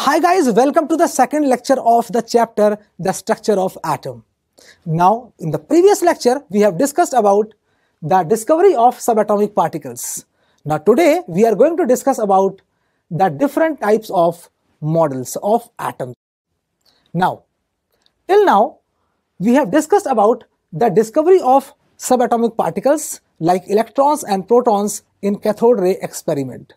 Hi guys, welcome to the second lecture of the chapter, The Structure of Atom. Now, in the previous lecture, we have discussed about the discovery of subatomic particles. Now, today we are going to discuss about the different types of models of atoms. Now, till now, we have discussed about the discovery of subatomic particles like electrons and protons in cathode ray experiment.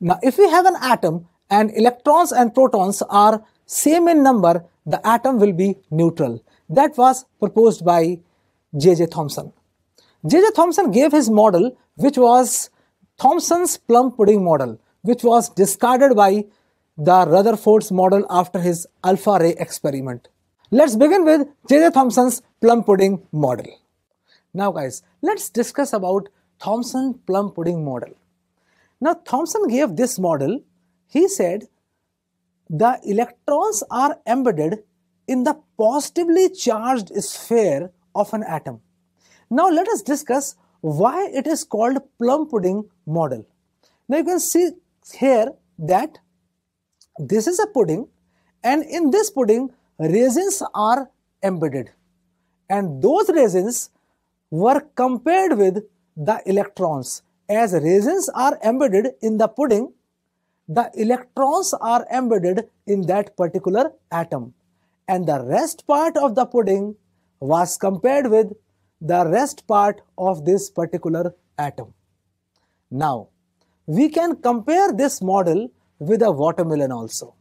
Now, if we have an atom and electrons and protons are same in number, the atom will be neutral. That was proposed by J.J. Thomson. J.J. Thomson gave his model which was Thomson's plum pudding model which was discarded by the Rutherford's model after his alpha ray experiment. Let's begin with J.J. Thomson's plum pudding model. Now guys, let's discuss about Thomson plum pudding model. Now Thomson gave this model he said the electrons are embedded in the positively charged sphere of an atom. Now let us discuss why it is called plum pudding model. Now you can see here that this is a pudding and in this pudding raisins are embedded and those raisins were compared with the electrons as raisins are embedded in the pudding the electrons are embedded in that particular atom. And the rest part of the pudding was compared with the rest part of this particular atom. Now, we can compare this model with a watermelon also.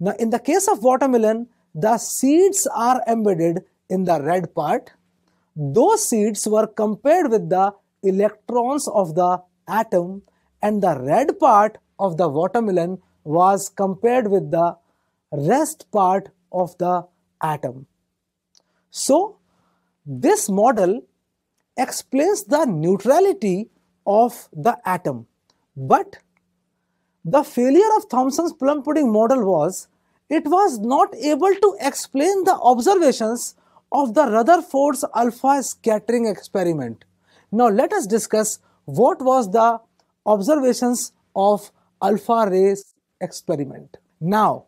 Now, in the case of watermelon, the seeds are embedded in the red part. Those seeds were compared with the electrons of the atom and the red part of the watermelon was compared with the rest part of the atom. So, this model explains the neutrality of the atom. But the failure of Thomson's plum pudding model was it was not able to explain the observations of the Rutherford's alpha scattering experiment. Now let us discuss what was the observations of alpha rays experiment. Now,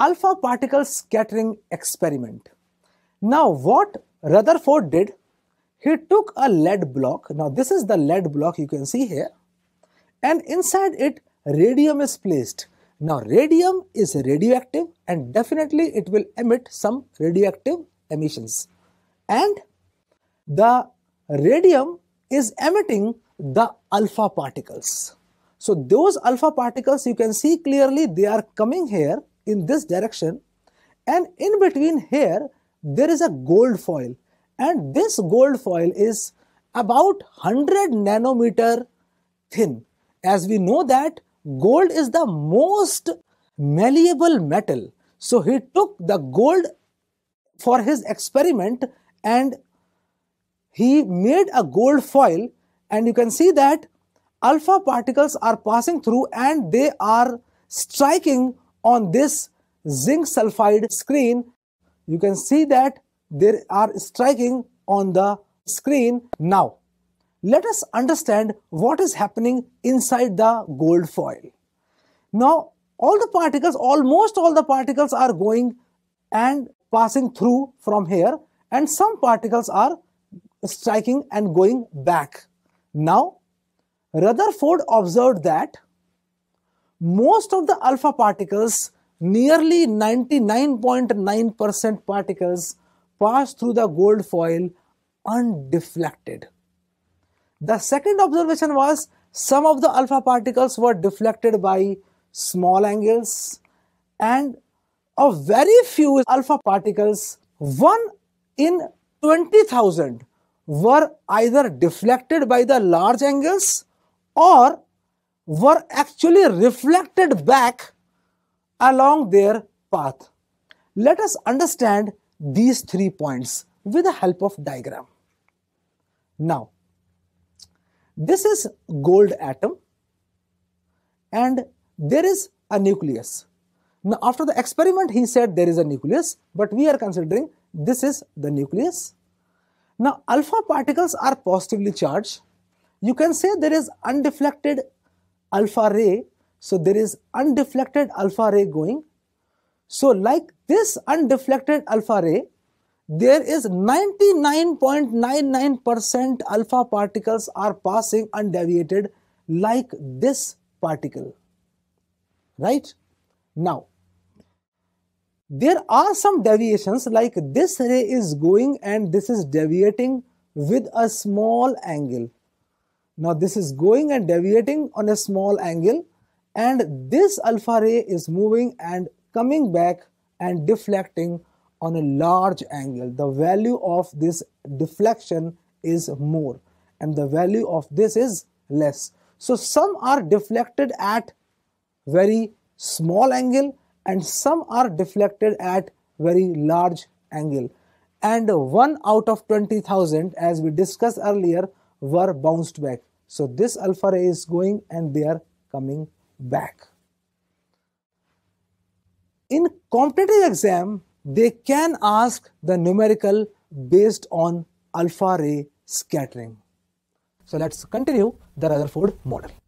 alpha particle scattering experiment. Now, what Rutherford did, he took a lead block. Now, this is the lead block you can see here, and inside it, radium is placed. Now, radium is radioactive and definitely it will emit some radioactive emissions. And the radium is emitting the alpha particles. So those alpha particles you can see clearly they are coming here in this direction and in between here there is a gold foil and this gold foil is about 100 nanometer thin. As we know that gold is the most malleable metal. So he took the gold for his experiment and he made a gold foil and you can see that alpha particles are passing through and they are striking on this zinc sulfide screen. You can see that they are striking on the screen now. Let us understand what is happening inside the gold foil. Now, all the particles, almost all the particles are going and passing through from here and some particles are striking and going back. Now, Rutherford observed that most of the alpha particles, nearly 99.9% percent particles, pass through the gold foil undeflected. The second observation was some of the alpha particles were deflected by small angles and a very few alpha particles, one in 20,000, were either deflected by the large angles or were actually reflected back along their path. Let us understand these three points with the help of diagram. Now, this is gold atom and there is a nucleus. Now, after the experiment, he said there is a nucleus, but we are considering this is the nucleus. Now, alpha particles are positively charged you can say there is undeflected alpha ray. So there is undeflected alpha ray going. So like this undeflected alpha ray, there is 99.99% alpha particles are passing undeviated like this particle. Right? Now, there are some deviations like this ray is going and this is deviating with a small angle now this is going and deviating on a small angle and this alpha ray is moving and coming back and deflecting on a large angle. The value of this deflection is more and the value of this is less. So some are deflected at very small angle and some are deflected at very large angle. And 1 out of 20,000 as we discussed earlier were bounced back. So this alpha ray is going and they are coming back. In competitive exam, they can ask the numerical based on alpha ray scattering. So let's continue the Rutherford model.